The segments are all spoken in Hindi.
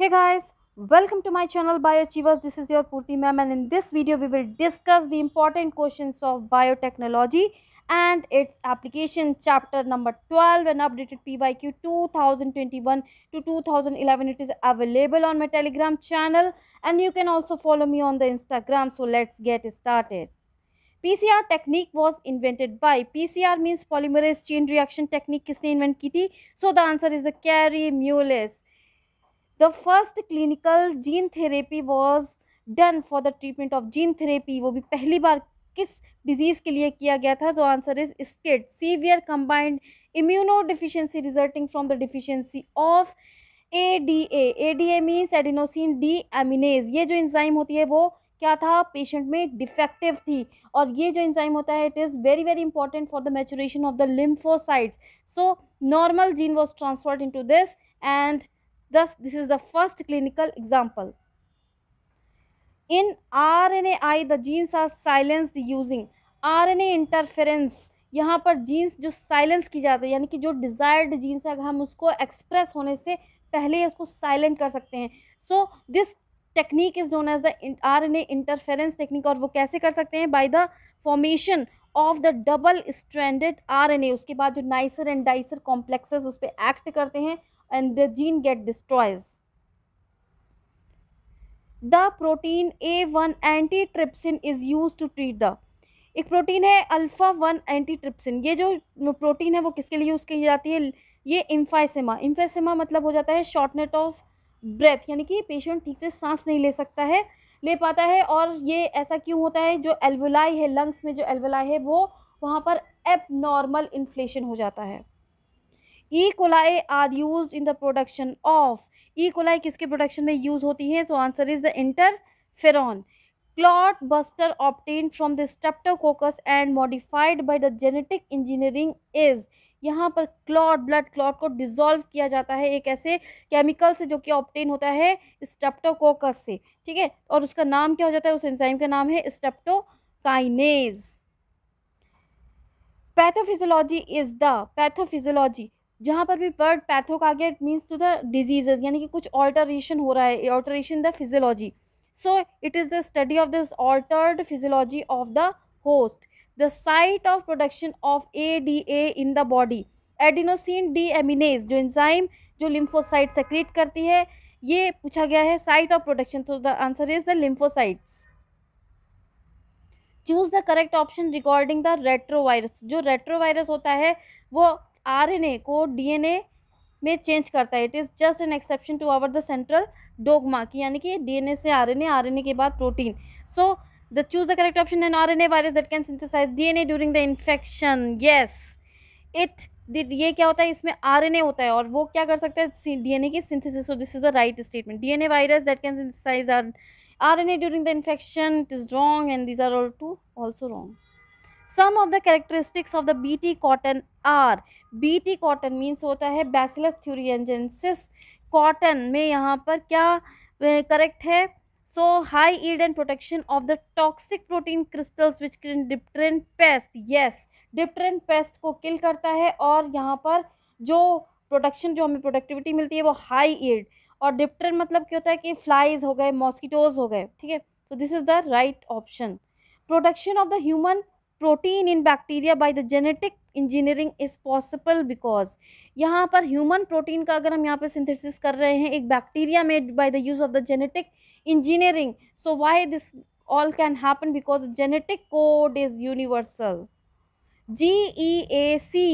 Hey guys, welcome to my channel Bioachievers. This is your Purti ma'am and in this video we will discuss the important questions of biotechnology and its application chapter number 12 and updated PYQ 2021 to 2011. It is available on my telegram channel and you can also follow me on the Instagram. So let's get started. PCR technique was invented by PCR means polymerase chain reaction technique किसने invent की थी? So the answer is the Carey Mullis. The first clinical gene therapy was done for the treatment of gene therapy वो भी पहली बार किस डिजीज़ के लिए किया गया था तो answer is SCID severe combined immunodeficiency resulting from the deficiency of A D A A D A means adenosine deaminase ये जो इंजाइम होती है वो क्या था पेशेंट में डिफेक्टिव थी और ये जो इंजाइम होता है it is very very important for the maturation of the lymphocytes so normal gene was transferred into this and Thus, this is the first clinical example. In RNAi, the genes are silenced using RNA interference. यहाँ पर जीन्स जो साइलेंस की जाती है यानी कि जो डिज़ायर्ड जीन्स है हम उसको एक्सप्रेस होने से पहले उसको साइलेंट कर सकते हैं so this technique is known as the R N A interference technique और वो कैसे कर सकते हैं by the formation of the double stranded R N A उसके बाद जो नाइसर एंड डाइसर कॉम्प्लेक्सेस उस पर एक्ट करते हैं and the gene get destroys the protein A1 antitrypsin is used to treat the एक प्रोटीन है अल्फा वन एंटीट्रिप्सिन ये जो प्रोटीन है वो किसके लिए यूज़ की जाती है ये इम्फाइसिमा इम्फाइसिमा मतलब हो जाता है शॉर्टनेट ऑफ ब्रेथ यानी कि पेशेंट ठीक से सांस नहीं ले सकता है ले पाता है और ये ऐसा क्यों होता है जो एल्वोलाई है लंग्स में जो एल्वोलाई है वो वहाँ पर एब नॉर्मल इन्फ्लेशन हो जाता है E coli are use in the production of E coli किसके प्रोडक्शन में यूज होती है तो answer is the interferon clot buster obtain from the streptococcus and modified by the genetic engineering is यहाँ पर क्लॉट ब्लड क्लॉट को डिजोल्व किया जाता है एक ऐसे केमिकल से जो कि ऑप्टेन होता है स्टेप्टोकोकस से ठीक है और उसका नाम क्या हो जाता है उस एंजाइम का नाम है streptokinase pathophysiology is the pathophysiology जहाँ पर भी वर्ड पैथोक आ गया it means to the diseases यानी कि कुछ ऑल्टरेशन हो रहा है alteration the physiology so it is the study of this altered physiology of the host the site of production of A D A in the body adenosine deaminase जो इंजाइम जो लिम्फोसाइट सेक्रेट करती है ये पूछा गया है साइट ऑफ प्रोडक्शन तो the answer is the lymphocytes choose the correct option regarding the retrovirus जो रेट्रोवायरस होता है वो आरएनए को डीएनए में चेंज करता है it is just an exception to our the central dogma की यानी कि डीएनए से आरएनए आरएनए के बाद protein so the choose the correct option an RNA virus that can synthesise DNA during the infection yes it ये क्या होता है इसमें आरएनए होता है और वो क्या कर सकता है डीएनए की synthesis so this is the right statement DNA virus that can synthesise R RNA during the infection it is wrong and this are all too also wrong some of the characteristics of the B T cotton are B T cotton means होता है बैसिलस थ्यूरियनजेंसिस कॉटन में यहाँ पर क्या करेक्ट है so high yield and protection of the toxic protein crystals which can dipteran pest yes dipteran pest को किल करता है और यहाँ पर जो प्रोडक्शन जो हमें प्रोडक्टिविटी मिलती है वो हाई ईड और डिप्टरेंट मतलब क्या होता है कि फ्लाइज हो गए मॉस्किटोज हो गए ठीक है so this is the right option production of the human protein in bacteria by the genetic engineering is possible because यहाँ पर ह्यूमन प्रोटीन का अगर हम यहाँ पर सिंथेसिस कर रहे हैं एक बैक्टीरिया में by the use of the genetic engineering so why this all can happen because genetic code is universal G E A C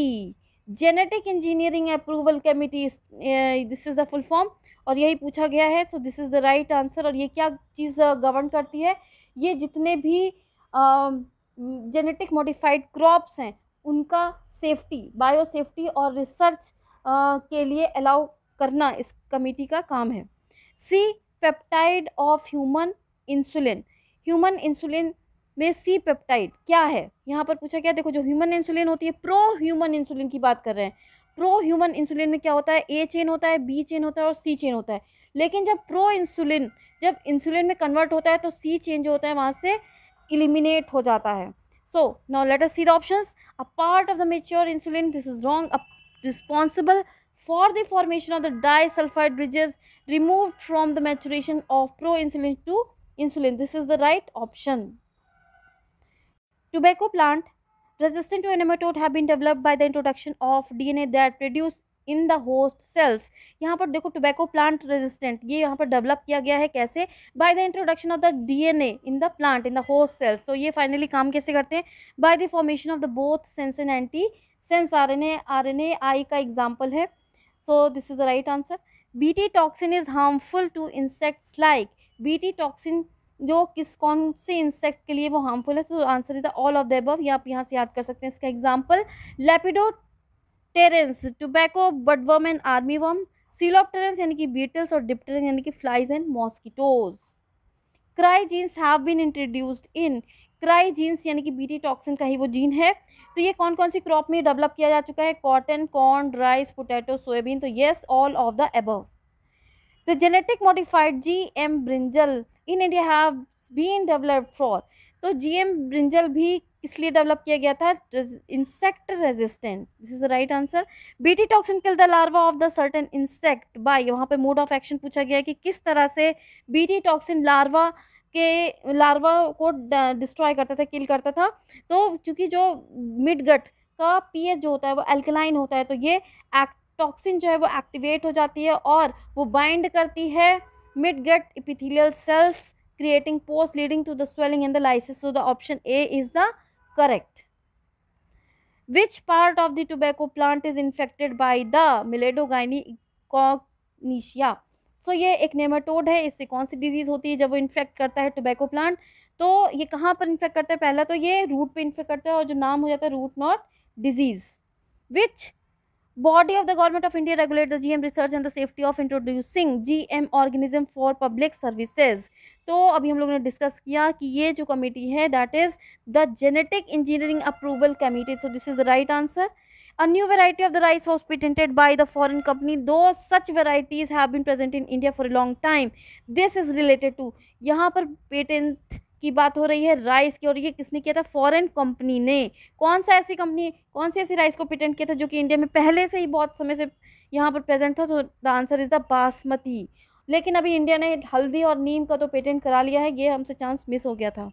genetic engineering approval committee this is the full form और यही पूछा गया है तो this is the right answer और ये क्या चीज़ गवर्न eh, करती है ये जितने भी uh, जेनेटिक मॉडिफाइड क्रॉप्स हैं उनका सेफ्टी बायो सेफ्टी और रिसर्च के लिए अलाउ करना इस कमेटी का काम है C peptide of human insulin human insulin में सी पेप्टाइड क्या है यहाँ पर पूछा गया देखो जो ह्यूमन इंसुलिन होती है प्रो ह्यूमन इंसुलिन की बात कर रहे हैं प्रो ह्यूमन इंसुलिन में क्या होता है ए चेन होता है बी चेन होता है और सी चेन होता है लेकिन जब प्रो इंसुलिन जब इंसुलिन में कन्वर्ट होता है तो सी चेन जो होता है वहाँ से इलिमिनेट हो जाता है so now let us see the option a part of the mature insulin this is wrong a responsible for the formation of the disulphide bridges remove from the maturation of proinsulin to insulin this is the right option tobacco plant resistant to nematode have been developed by the introduction of dna that produce in the host cells यहाँ पर देखो टोबैको प्लांट रेजिस्टेंट ये यहाँ पर डेवलप किया गया है कैसे by the introduction of the DNA in the plant in the host cells तो ये फाइनली काम कैसे करते हैं by the formation of the both sense and antisense R N A R N A I का एग्जाम्पल है so this is the right answer B T toxin is harmful to insects like B T toxin जो किस कौन से इंसेक्ट के लिए वो हार्मफुल है तो answer is the all of the above ये आप यहाँ से याद कर सकते हैं इसका example lepidopterans tobacco budworm and army worm coleopterans यानी कि बीटल्स और डिप्टेरेंस यानी कि flies and mosquitoes cry genes have been introduced in cry genes यानी कि बीटी टॉक्सिन का ही वो जीन है तो ये कौन कौन सी क्रॉप में डेवलप किया जा चुका है cotton corn rice potato soybean तो yes all of the above the genetic modified G M brinjal in India have been developed for तो जी एम ब्रिंजल भी किस लिए डेवलप किया गया था insect resistant this is the right answer BT toxin kill the larva of the certain insect by वहाँ पे मोड ऑफ एक्शन पूछा गया है कि किस तरह से बीटी टॉक्सिन लार्वा के लार्वा को डिस्ट्रॉय करता था किल करता था तो चूँकि जो मिडगट का पीएच जो होता है वो एल्कलाइन होता है तो ये टॉक्सिन जो है वो एक्टिवेट हो जाती है और वो बाइंड करती है midgut epithelial cells creating post leading to the swelling in the lysis so the option A is the correct which part of the tobacco plant is infected by the meloidogyne incognita so so, ये एक नेमाटोड है इससे कौन सी डिजीज़ होती है जब वो इन्फेक्ट करता है टोबैको प्लांट तो ये कहाँ पर इन्फेक्ट करता है पहला तो ये रूट पे इन्फेक्ट करता है और जो नाम हो जाता है root knot disease which body of the government of india regulate the gm research and the safety of introducing gm organism for public services तो अभी हम लोगों ने डिस्कस किया कि ये जो कमेटी है that is the genetic engineering approval committee so this is the right answer a new variety of the rice was patented by the foreign company though such varieties have been present in India for a long time this is related to यहाँ पर पेटेंट की बात हो रही है राइस की और ये किसने किया था फॉरेन कंपनी ने कौन सा ऐसी कंपनी कौन सी ऐसी राइस को पेटेंट किया था जो कि इंडिया में पहले से ही बहुत समय से यहाँ पर प्रेजेंट था तो the answer is the basmati लेकिन अभी इंडिया ने हल्दी और नीम का तो पेटेंट करा लिया है ये हमसे चांस मिस हो गया था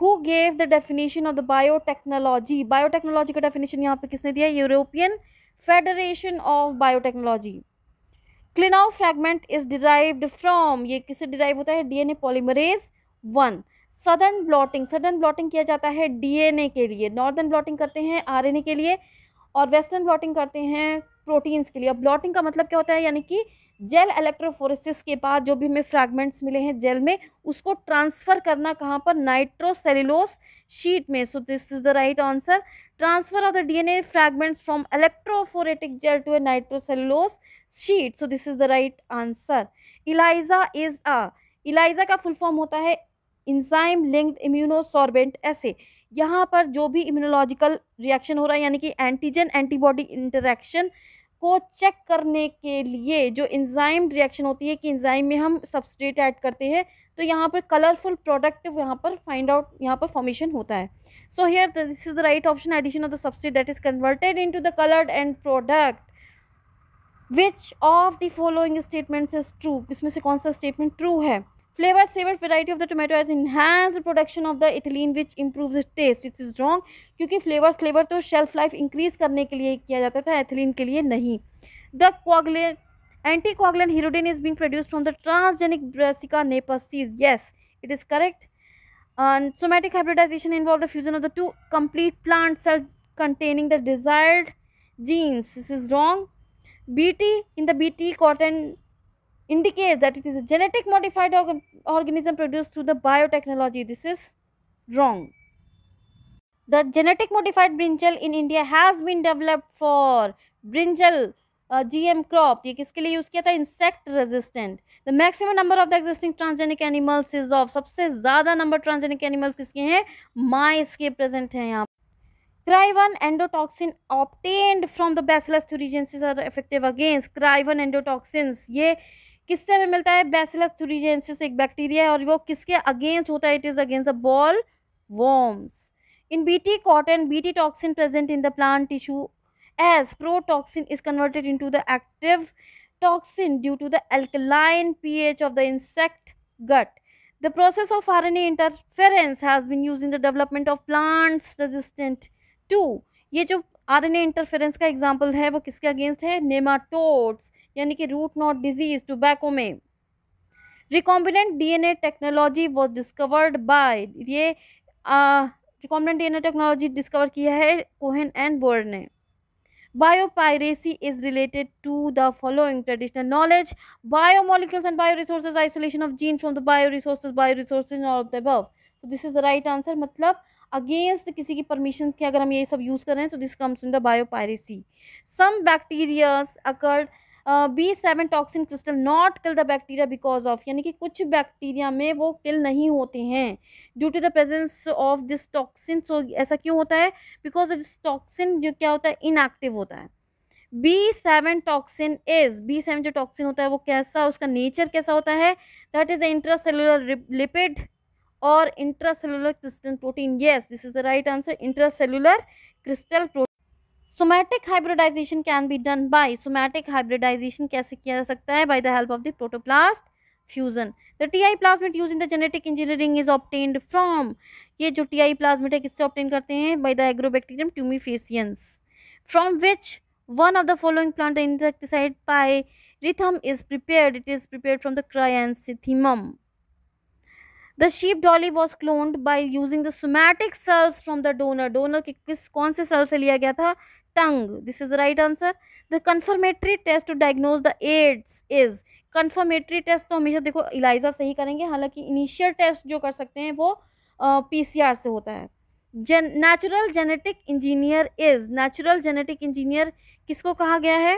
who gave the definition of the biotechnology biotechnology का डेफिनेशन यहाँ पर किसने दिया European Federation of Biotechnology Klenow fragment is derived from ये किससे डिराइव होता है DNA polymerase one Southern blotting Southern blotting किया जाता है डीएनए के लिए नॉर्दर्न ब्लॉटिंग करते हैं आरएनए के लिए और वेस्टर्न ब्लॉटिंग करते हैं प्रोटीन्स के लिए अब ब्लॉटिंग का मतलब क्या होता है यानी कि जेल इलेक्ट्रोफोरेसिस के बाद जो भी हमें फ्रैगमेंट्स मिले हैं जेल में उसको ट्रांसफ़र करना कहाँ पर नाइट्रोसेलुलोस शीट में so this is the right answer transfer of the DNA fragments from electrophoretic gel to a nitrocellulose sheet so this is the right answer ELISA is a ELISA का फुल फॉर्म होता है इंजाइम लिंक्ड इम्यूनोसॉर्बेंट ऐसे यहाँ पर जो भी इम्यूनोलॉजिकल रिएक्शन हो रहा है यानी कि एंटीजन एंटीबॉडी इंटरेक्शन को चेक करने के लिए जो इंजाइम रिएक्शन होती है कि इंजाइम में हम सबस्ट्रेट ऐड करते हैं तो यहाँ पर कलरफुल प्रोडक्ट यहाँ पर फाइंड आउट यहाँ पर फॉर्मेशन होता है so here this is the right option addition of the substrate that is converted to the coloured and product which of the following statements is true इसमें से कौन सा स्टेटमेंट ट्रू है Flavor savored variety of the tomato has enhanced the production of the ethylene which improves its taste. It is wrong क्योंकि flavors, flavor to shelf life increase करने के लिए किया जाता था ethylene के लिए नहीं The coagulant anticoagulant herodin is being produced from the transgenic brassica nepescis. Yes, it is correct. And somatic hybridization involves the fusion of the two complete plant cells containing the desired genes. This is wrong. BT in the BT cotton indicates that it is a genetic modified organ organism produced through the biotechnology. This is wrong. The genetic modified brinjal in India has been developed for brinjal a uh, gm crop ye kiske liye use kiya tha insect resistant the maximum number of the existing transgenic animals is of sabse zyada number transgenic animals kiske hain mice ke present hain yahan Cry1 endotoxin obtained from the Bacillus thuringiensis are effective against Cry1 endotoxins. ये किससे हमें मिलता है बेसिलस थ्रीजेंसिस एक बैक्टीरिया है और वो किसके अगेंस्ट होता है it is against the boll worms in BT cotton BT toxin present in the plant tissue as protoxin is converted into the active toxin due to the alkaline P H of the insect gut the process of R N A interference has been use in the development of plants resistant to ये जो आर आरएनए इंटरफेरेंस का एग्जाम्पल है वो किसके अगेंस्ट है नेमाटोड्स यानी कि रूट नॉट डिजीज टोबैको में recombinant DNA technology was discovered by ये रिकॉम्बिनेंट डीएनए टेक्नोलॉजी डिस्कवर किया है कोहन एंड बोर्ड ने biopiracy is related to the following traditional knowledge biomolecules and bioresource isolation of gene from the bioresource bioresource in of the above this is the right answer मतलब अगेंस्ट किसी की परमिशन के अगर हम ये सब यूज़ कर रहे हैं तो this comes in the biopiracy some bacterias occurred B seven toxin crystal not kill the bacteria because of यानी कि कुछ बैक्टीरिया में वो किल नहीं होते हैं due to the presence of this toxin so ऐसा क्यों होता है बिकॉज दिस टॉक्सिन जो क्या होता है इनएक्टिव होता है B seven toxin is B seven जो टॉक्सिन होता है वो कैसा उसका नेचर कैसा होता है that is the cellular lipid और intracellular crystal protein yes this is the right answer intracellular crystal somatic hybridization can be done by somatic hybridization कैसे किया जा सकता है by the help of the protoplast fusion the T I plasmid use in the genetic engineering is obtained from ये जो टी आई प्लाज्मिट है किससे ऑप्टेन करते हैं by the Agrobacterium tumefaciens from which one of the following plant insecticide pyrethrum is prepare it is prepare from the cry the sheep Dolly was cloned by using the somatic cells from the donor donor के किस कौन से सेल से लिया गया था tongue this is the right answer the confirmatory test to diagnose the AIDS is confirmatory test तो हमेशा देखो इलाइजा से ही करेंगे हालांकि इनिशियल टेस्ट जो कर सकते हैं वो पी सी आर से होता है gene natural genetic engineer is natural genetic engineer किसको कहा गया है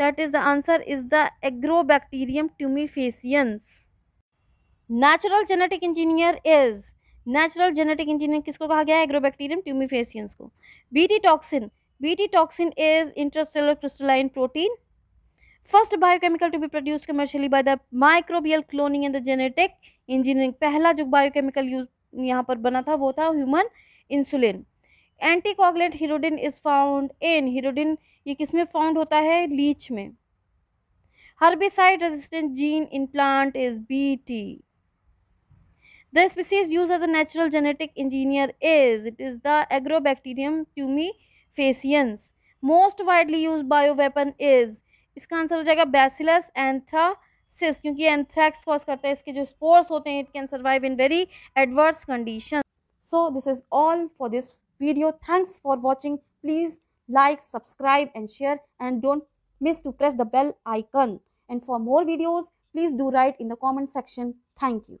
that is the answer is the Agrobacterium tumefaciens natural genetic engineer is natural genetic engineer किसको कहा गया है एग्रोबैक्टीरियम ट्यूमिफेसियंस को BT toxin BT toxin is intercellular crystalline protein first biochemical to be produce commercially by the microbial cloning and the genetic engineering पहला जो बायोकेमिकल यूज यहाँ पर बना था वो था human insulin anticoagulant hirudin is found in hirudin ये किसमें फाउंड होता है लीच में herbicide resistant gene in plant is B T The species used as a natural genetic engineer is it is the Agrobacterium tumefaciens. Most widely used bioweapon is its answer will Bacillus anthracis because anthrax causes karta hai spores hote it can survive in very adverse conditions. So this is all for this video. Thanks for watching. Please like, subscribe and share and don't miss to press the bell icon. And for more videos, please do write in the comment section. Thank you.